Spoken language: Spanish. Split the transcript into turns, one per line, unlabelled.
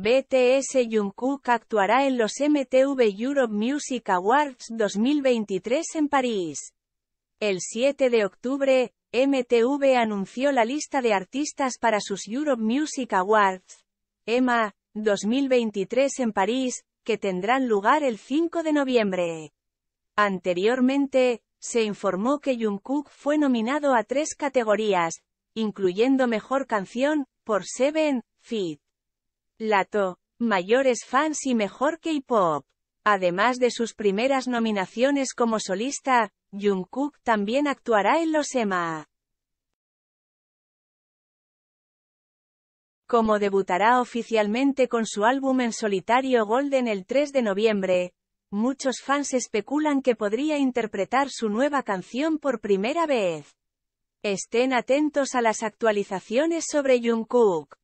BTS Jungkook actuará en los MTV Europe Music Awards 2023 en París. El 7 de octubre, MTV anunció la lista de artistas para sus Europe Music Awards, EMA, 2023 en París, que tendrán lugar el 5 de noviembre. Anteriormente, se informó que Jungkook fue nominado a tres categorías, incluyendo Mejor Canción, por Seven, Feet. Lato, mayores fans y mejor K-pop. Además de sus primeras nominaciones como solista, Jungkook también actuará en los EMA. Como debutará oficialmente con su álbum en solitario Golden el 3 de noviembre, muchos fans especulan que podría interpretar su nueva canción por primera vez. Estén atentos a las actualizaciones sobre Jungkook.